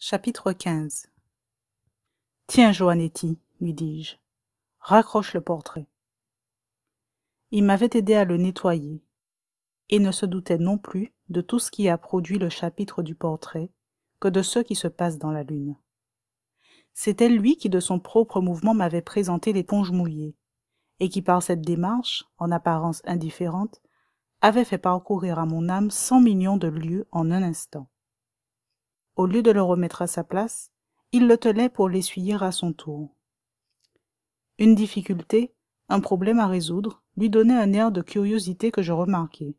Chapitre 15 Tiens, Joannetti, lui dis-je, raccroche le portrait. Il m'avait aidé à le nettoyer, et ne se doutait non plus de tout ce qui a produit le chapitre du portrait que de ce qui se passe dans la lune. C'était lui qui de son propre mouvement m'avait présenté l'éponge mouillée, et qui par cette démarche, en apparence indifférente, avait fait parcourir à mon âme cent millions de lieues en un instant au lieu de le remettre à sa place, il le tenait pour l'essuyer à son tour. Une difficulté, un problème à résoudre, lui donnait un air de curiosité que je remarquai.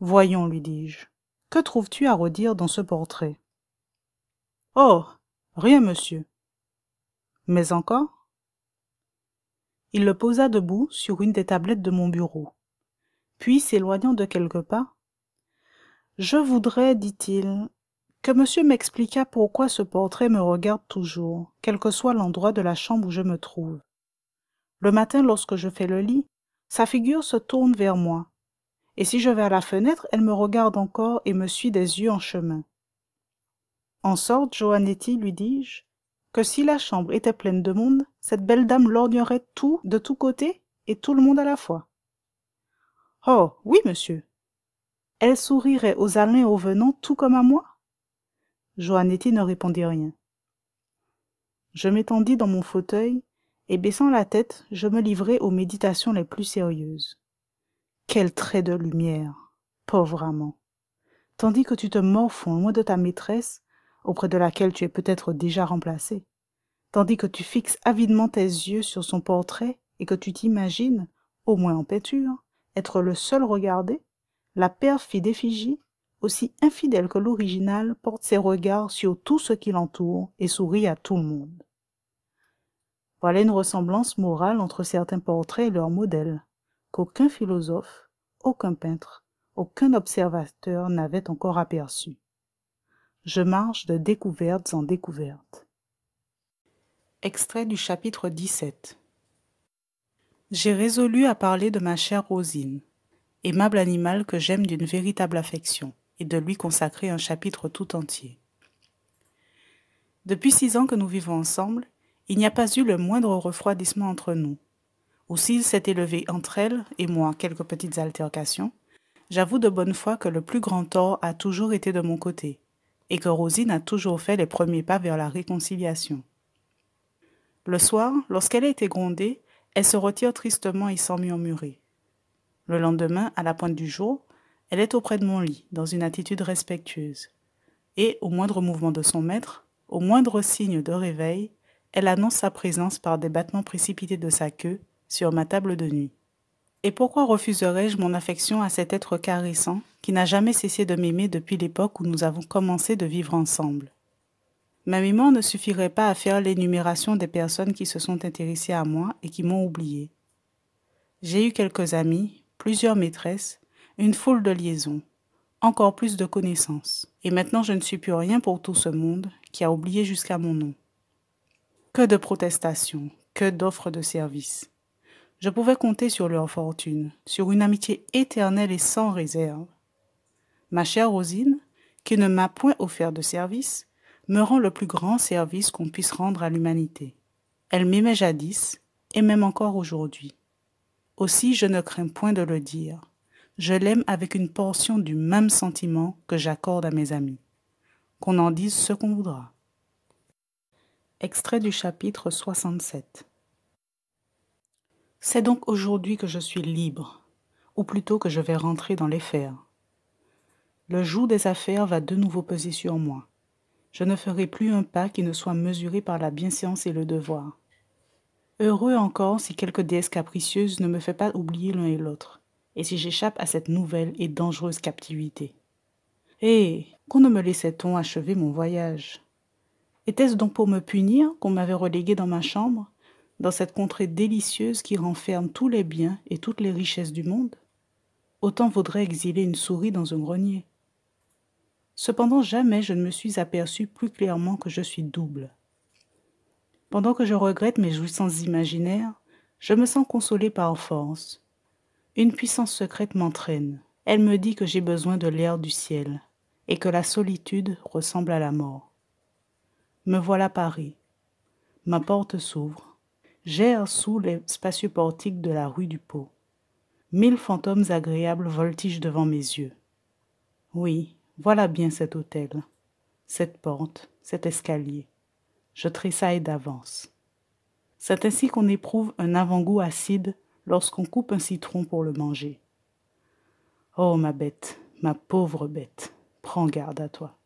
Voyons, lui dis-je, que trouves-tu à redire dans ce portrait Oh Rien, monsieur. Mais encore Il le posa debout sur une des tablettes de mon bureau. Puis, s'éloignant de quelques pas, Je voudrais, dit-il, que monsieur m'expliqua pourquoi ce portrait me regarde toujours, quel que soit l'endroit de la chambre où je me trouve. Le matin, lorsque je fais le lit, sa figure se tourne vers moi, et si je vais à la fenêtre, elle me regarde encore et me suit des yeux en chemin. En sorte, Joannetti, lui dis-je, que si la chambre était pleine de monde, cette belle dame lorgnerait tout de tous côtés et tout le monde à la fois. Oh, oui, monsieur. Elle sourirait aux Alains et aux venants tout comme à moi Joanetti ne répondit rien. Je m'étendis dans mon fauteuil, et baissant la tête, je me livrai aux méditations les plus sérieuses. Quel trait de lumière, pauvre amant. Tandis que tu te morfonds moins de ta maîtresse, auprès de laquelle tu es peut-être déjà remplacé, tandis que tu fixes avidement tes yeux sur son portrait et que tu t'imagines, au moins en peinture, être le seul regardé, la perfide effigie aussi infidèle que l'original, porte ses regards sur tout ce qui l'entoure et sourit à tout le monde. Voilà une ressemblance morale entre certains portraits et leurs modèles, qu'aucun philosophe, aucun peintre, aucun observateur n'avait encore aperçu. Je marche de découvertes en découvertes. Extrait du chapitre 17 J'ai résolu à parler de ma chère Rosine, aimable animal que j'aime d'une véritable affection et de lui consacrer un chapitre tout entier. Depuis six ans que nous vivons ensemble, il n'y a pas eu le moindre refroidissement entre nous. Ou s'il s'est élevé entre elle et moi quelques petites altercations, j'avoue de bonne foi que le plus grand tort a toujours été de mon côté, et que Rosine a toujours fait les premiers pas vers la réconciliation. Le soir, lorsqu'elle a été grondée, elle se retire tristement et sans murmurer. Le lendemain, à la pointe du jour, elle est auprès de mon lit, dans une attitude respectueuse. Et, au moindre mouvement de son maître, au moindre signe de réveil, elle annonce sa présence par des battements précipités de sa queue sur ma table de nuit. Et pourquoi refuserais-je mon affection à cet être caressant qui n'a jamais cessé de m'aimer depuis l'époque où nous avons commencé de vivre ensemble Ma mémoire ne suffirait pas à faire l'énumération des personnes qui se sont intéressées à moi et qui m'ont oubliée. J'ai eu quelques amis, plusieurs maîtresses, une foule de liaisons, encore plus de connaissances. Et maintenant je ne suis plus rien pour tout ce monde qui a oublié jusqu'à mon nom. Que de protestations, que d'offres de services. Je pouvais compter sur leur fortune, sur une amitié éternelle et sans réserve. Ma chère Rosine, qui ne m'a point offert de service, me rend le plus grand service qu'on puisse rendre à l'humanité. Elle m'aimait jadis, et même encore aujourd'hui. Aussi je ne crains point de le dire je l'aime avec une portion du même sentiment que j'accorde à mes amis, qu'on en dise ce qu'on voudra. Extrait du chapitre 67. C'est donc aujourd'hui que je suis libre, ou plutôt que je vais rentrer dans les fers. Le joug des affaires va de nouveau peser sur moi. Je ne ferai plus un pas qui ne soit mesuré par la bienséance et le devoir. Heureux encore si quelque déesse capricieuse ne me fait pas oublier l'un et l'autre et si j'échappe à cette nouvelle et dangereuse captivité Eh, qu'on ne me laissait-on achever mon voyage Était-ce donc pour me punir qu'on m'avait relégué dans ma chambre, dans cette contrée délicieuse qui renferme tous les biens et toutes les richesses du monde Autant vaudrait exiler une souris dans un grenier. Cependant jamais je ne me suis aperçu plus clairement que je suis double. Pendant que je regrette mes jouissances imaginaires, je me sens consolé par force, une puissance secrète m'entraîne. Elle me dit que j'ai besoin de l'air du ciel et que la solitude ressemble à la mort. Me voilà Paris. Ma porte s'ouvre. J'erre sous les spacieux portiques de la rue du Pot. Mille fantômes agréables voltigent devant mes yeux. Oui, voilà bien cet hôtel, cette porte, cet escalier. Je tressaille d'avance. C'est ainsi qu'on éprouve un avant-goût acide lorsqu'on coupe un citron pour le manger. Oh ma bête, ma pauvre bête, prends garde à toi.